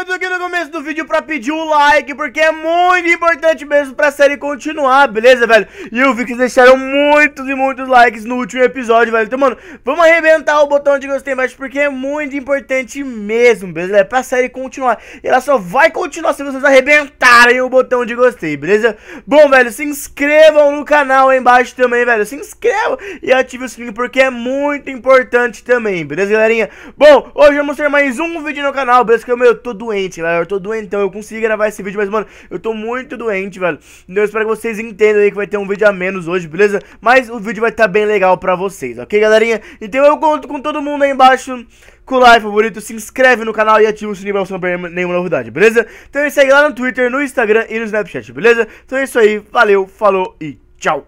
eu tô aqui no começo do vídeo pra pedir o um like, porque é muito importante mesmo pra série continuar, beleza, velho? E eu vi que vocês deixaram muitos e muitos likes no último episódio, velho. Então, mano, vamos arrebentar o botão de gostei embaixo, porque é muito importante mesmo, beleza? É pra série continuar. E ela só vai continuar se vocês arrebentarem o botão de gostei, beleza? Bom, velho, se inscrevam no canal aí embaixo também, velho. Se inscrevam e ative o sininho, porque é muito importante também, beleza, galerinha? Bom, hoje vamos ter mais um vídeo no canal, beleza? Que é eu, tô doendo doente, galera. Eu tô doentão, eu consigo gravar esse vídeo, mas, mano, eu tô muito doente, velho. Então eu espero que vocês entendam aí que vai ter um vídeo a menos hoje, beleza? Mas o vídeo vai estar tá bem legal pra vocês, ok, galerinha? Então eu conto com todo mundo aí embaixo com o like favorito, se inscreve no canal e ativa o sininho pra você não perder nenhuma novidade, beleza? Então me segue lá no Twitter, no Instagram e no Snapchat, beleza? Então é isso aí, valeu, falou e tchau!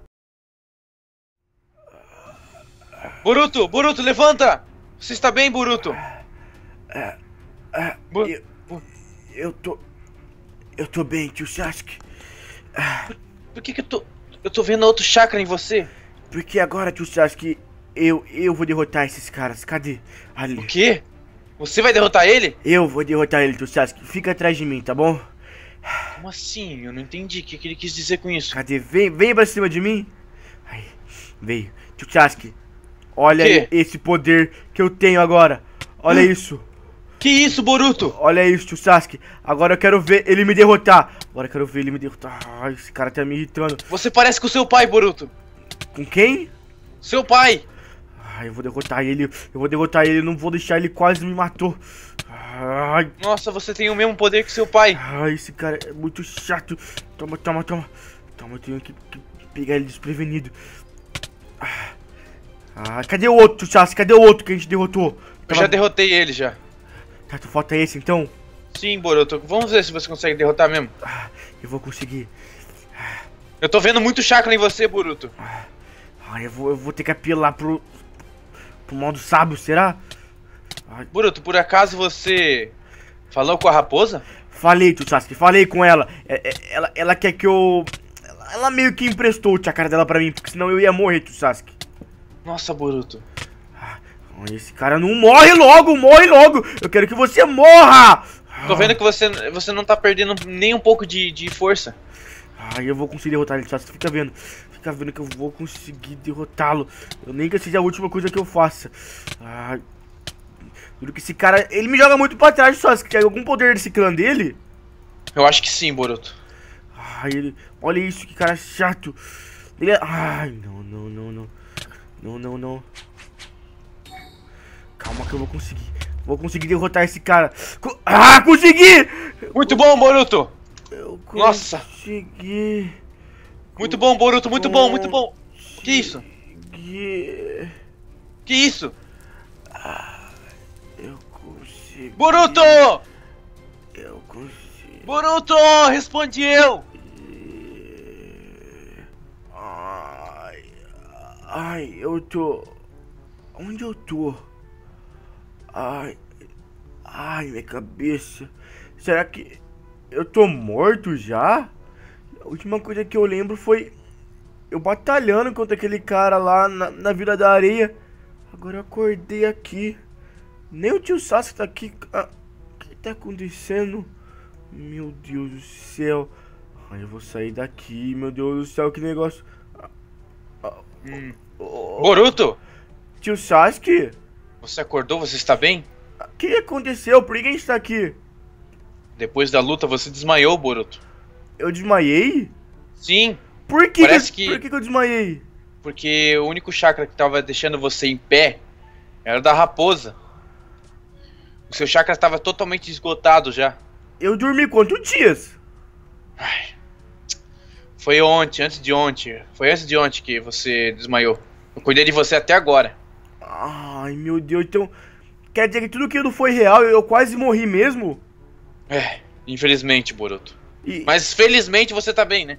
Buruto, Buruto, levanta! Você está bem, Buruto? É, é, é, Bu eu... Eu tô. Eu tô bem, tio Sasuke. Ah, por, por que, que eu tô. Eu tô vendo outro chakra em você? Porque agora, tio Sasuke, eu, eu vou derrotar esses caras. Cadê? Ali. O quê? Você vai derrotar ele? Eu vou derrotar ele, tio Sasuke. Fica atrás de mim, tá bom? Como assim? Eu não entendi. O que, que ele quis dizer com isso? Cadê? Vem, vem pra cima de mim. Aí, veio. Tio Sasuke, olha esse poder que eu tenho agora. Olha hum. isso. Que isso, Boruto? Olha isso, Sasuke. Agora eu quero ver ele me derrotar. Agora eu quero ver ele me derrotar. Ai, esse cara tá me irritando. Você parece com seu pai, Boruto. Com quem? Seu pai. Ai, eu vou derrotar ele. Eu vou derrotar ele. Eu não vou deixar ele quase me matou. Ai. Nossa, você tem o mesmo poder que seu pai. Ai, esse cara é muito chato. Toma, toma, toma. Toma, eu tenho que, que pegar ele desprevenido. Ah, ah cadê o outro, Sasuke? Cadê o outro que a gente derrotou? Eu já derrotei ele já. Tá, tu falta esse então? Sim, Boruto. Vamos ver se você consegue derrotar mesmo. Ah, eu vou conseguir. Eu tô vendo muito chakra em você, Boruto. Ah, ah, eu, vou, eu vou ter que apelar pro... pro modo sábio, será? Ah. Boruto, por acaso você... Falou com a raposa? Falei, tio Sasuke, falei com ela. Ela, é, é, ela, ela quer que eu... Ela, ela meio que emprestou a cara dela pra mim, porque senão eu ia morrer, tio Sasuke. Nossa, Boruto. Esse cara não morre logo, morre logo! Eu quero que você morra! Tô vendo que você, você não tá perdendo nem um pouco de, de força. Ai, eu vou conseguir derrotar ele, só você fica vendo. Fica vendo que eu vou conseguir derrotá-lo. Eu nem que seja a última coisa que eu faça. Ai. Juro que esse cara. Ele me joga muito pra trás, só. Tem algum poder desse clã dele? Eu acho que sim, Boruto. Ai, ele. Olha isso, que cara chato. Ele é. Ai, não, não, não, não. Não, não, não. Calma que eu vou conseguir. Vou conseguir derrotar esse cara. ah, consegui! Muito bom, Boruto! Eu consegui. Nossa! Consegui. Muito bom, Boruto, muito bom, muito bom. Que isso? Que isso? Ah, eu consegui. Boruto! Eu consegui. Boruto, Respondi eu! ai, eu tô. Onde eu tô? Ai. Ai, minha cabeça. Será que eu tô morto já? A última coisa que eu lembro foi eu batalhando contra aquele cara lá na, na Vila da Areia. Agora eu acordei aqui. Nem o tio Sasuke tá aqui. Ah, o que tá acontecendo? Meu Deus do céu. Ai, eu vou sair daqui. Meu Deus do céu, que negócio. Ah, ah, hum. oh, oh, Boruto! Tio Sasuke? Você acordou? Você está bem? O que aconteceu? Por que a gente está aqui? Depois da luta você desmaiou, Boruto. Eu desmaiei? Sim. Por que, Parece que, Por que, eu desmaiei? Porque o único chakra que estava deixando você em pé era da raposa. O seu chakra estava totalmente esgotado já. Eu dormi quantos dias? Ai. Foi ontem, antes de ontem. Foi antes de ontem que você desmaiou. Eu cuidei de você até agora. Ai, meu Deus, então. Quer dizer que tudo aquilo foi real, eu quase morri mesmo? É, infelizmente, Boruto. E... Mas felizmente você tá bem, né?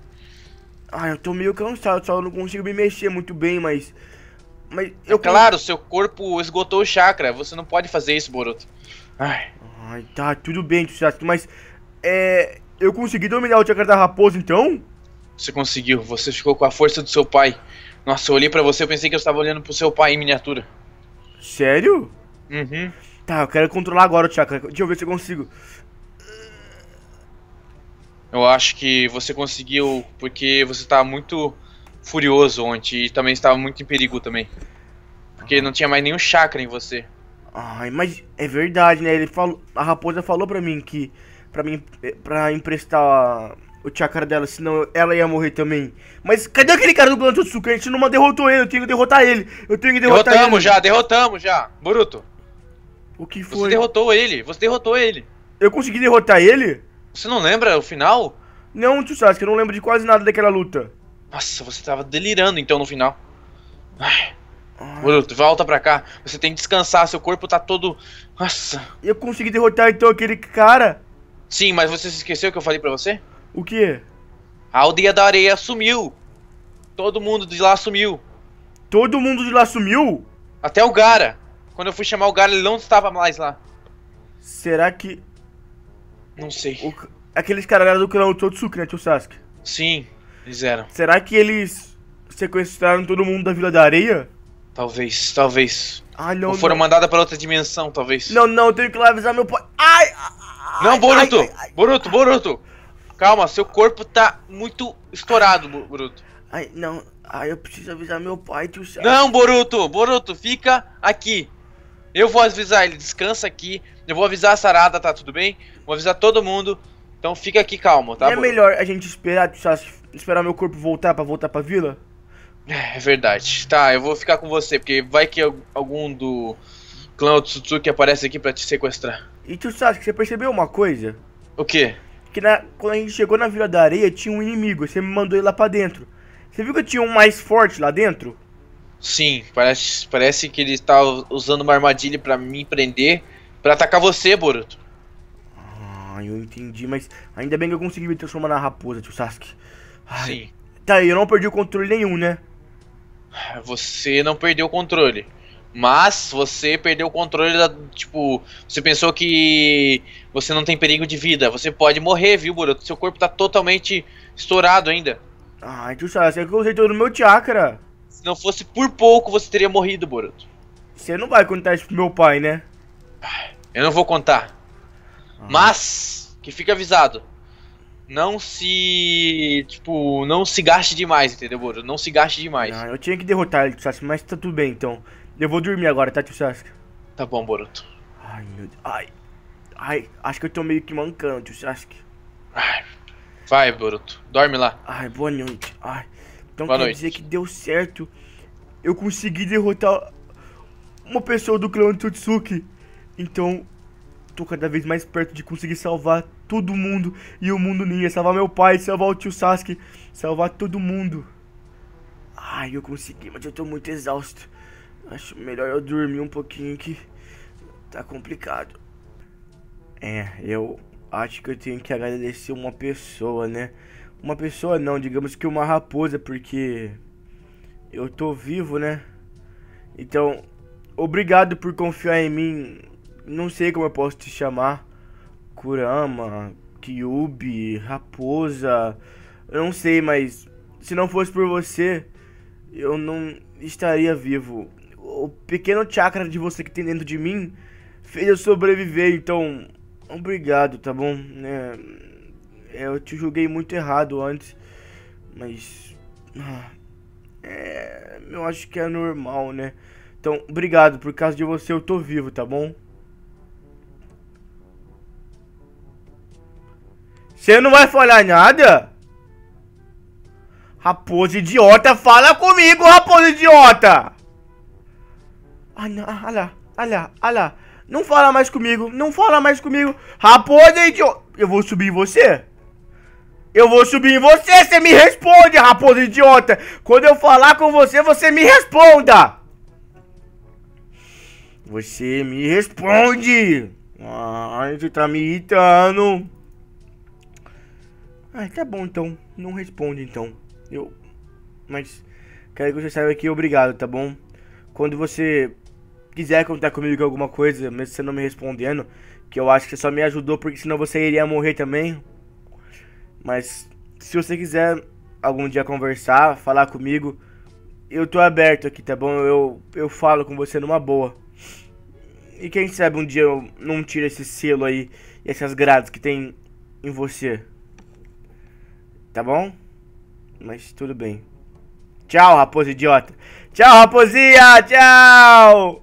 ai eu tô meio cansado, só não consigo me mexer muito bem, mas. Mas é eu. É claro, seu corpo esgotou o chakra, você não pode fazer isso, Boruto. Ai. Ai, tá, tudo bem, Tsutsatsu, mas. É. Eu consegui dominar o chakra da raposa então? Você conseguiu, você ficou com a força do seu pai. Nossa, eu olhei para você e pensei que eu estava olhando pro seu pai em miniatura. Sério? Uhum. Tá, eu quero controlar agora o chakra. Deixa eu ver se eu consigo. Eu acho que você conseguiu porque você tá muito furioso ontem e também estava muito em perigo também. Porque ah. não tinha mais nenhum chakra em você. Ai, mas é verdade, né? Ele falou, a raposa falou pra mim que pra mim eh, pra emprestar o chakra dela, senão ela ia morrer também. Mas cadê aquele cara do plano Sutsuka? A gente não derrotou ele, eu tenho que derrotar ele. Eu tenho que derrotar derrotamos ele. já, derrotamos já. Boruto. O que foi? Você derrotou ele, você derrotou ele. Eu consegui derrotar ele? Você não lembra o final? Não, tio Sasuke, eu não lembro de quase nada daquela luta. Nossa, você tava delirando então no final. Ai. Boruto, volta pra cá. Você tem que descansar, seu corpo tá todo. Nossa. Eu consegui derrotar então aquele cara? Sim, mas você se esqueceu que eu falei pra você? O que? A aldeia da areia sumiu. Todo mundo de lá sumiu. Todo mundo de lá sumiu? Até o Gara. Quando eu fui chamar o Gara, ele não estava mais lá. Será que. Não sei. O... Aqueles caras eram do clã Totsuki, né, tio Sasuke? Sim, eles eram. Será que eles sequestraram todo mundo da Vila da Areia? Talvez, talvez. Ai, não, Ou foram mandados para outra dimensão, talvez. Não, não, eu tenho que lá avisar meu pai. Ai! ai não, Boruto! Ai, ai, Boruto, Boruto! Calma, seu corpo tá muito estourado, Boruto. Ai, não. Ai, eu preciso avisar meu pai tio céu. Não, Boruto! Boruto, fica aqui. Eu vou avisar ele, descansa aqui. Eu vou avisar a Sarada, tá tudo bem? Vou avisar todo mundo. Então fica aqui calmo, tá? Não é Boruto? melhor a gente esperar, esperar meu corpo voltar para voltar pra vila? É, é verdade. Tá, eu vou ficar com você, porque vai que algum do clã Otsutsuki aparece aqui para te sequestrar. E tu sabe que você percebeu uma coisa? O quê? que na, quando a gente chegou na Vila da Areia tinha um inimigo, você me mandou ele lá pra dentro. Você viu que tinha um mais forte lá dentro? Sim, parece, parece que ele está usando uma armadilha para me prender, para atacar você, Boruto. Ah, eu entendi, mas ainda bem que eu consegui me transformar na raposa, tio Sasuke. Ai, Sim. Tá, eu não perdi o controle nenhum, né? Você não perdeu o controle. Mas você perdeu o controle da. Tipo, você pensou que você não tem perigo de vida. Você pode morrer, viu, Boruto? Seu corpo tá totalmente estourado ainda. Ah, então você acreditou é no meu chakra. Se não fosse por pouco, você teria morrido, Boruto. Você não vai contar isso pro meu pai, né? Eu não vou contar. Ah. Mas, que fica avisado não se. Tipo, não se gaste demais, entendeu, Boruto? Não se gaste demais. Não, ah, eu tinha que derrotar ele, Sasuke, mas tá tudo bem então. Eu vou dormir agora, tá, Sasuke? Tá bom, Boruto. Ai, meu Deus. Ai. Ai, acho que eu tô meio que mancando, Sasuke. Ai. Vai, Boruto. Dorme lá. Ai, boa noite. Ai. Então boa quer noite. dizer que deu certo. Eu consegui derrotar uma pessoa do clã Tsutsuki. Então, tô cada vez mais perto de conseguir salvar todo mundo e o mundo ninja, salvar meu pai, salvar o tio Sasuke, salvar todo mundo. Ai, eu consegui, mas eu tô muito exausto. Acho melhor eu dormir um pouquinho que tá complicado. É, eu acho que eu tenho que agradecer uma pessoa, né? Uma pessoa não, digamos que uma raposa, porque eu tô vivo, né? Então, obrigado por confiar em mim não sei como eu posso te chamar. Kurama, Kyubi, Raposa. Eu não sei, mas se não fosse por você, eu não estaria vivo. O pequeno chakra de você que tem dentro de mim fez eu sobreviver, então. Obrigado, tá bom? É, é eu te julguei muito errado antes, mas. Ah, é, eu acho que é normal, né? Então, obrigado, por causa de você eu tô vivo, tá bom? Você não vai falar nada? Raposa idiota, fala comigo, raposa idiota! Ah, ah, olha, olha, olha, olha. Não fala mais comigo, não fala mais comigo. raposa idiota. Eu vou subir em você? Eu vou subir em você, você me responde, raposa idiota. Quando eu falar com você, você me responda. Você me responde. Ai, você tá me irritando. Ah, tá bom então. Não responde então. Eu. Mas. Quero que você saiba que obrigado, tá bom? Quando você quiser contar comigo alguma coisa, mesmo você não me respondendo, que eu acho que você só me ajudou porque senão você iria morrer também. Mas se você quiser algum dia conversar, falar comigo, eu tô aberto aqui, tá bom? Eu, eu falo com você numa boa. E quem sabe um dia eu não tiro esse selo aí, essas grades que tem em você. Tá bom? Mas tudo bem. Tchau, raposa idiota. Tchau, raposinha. Tchau.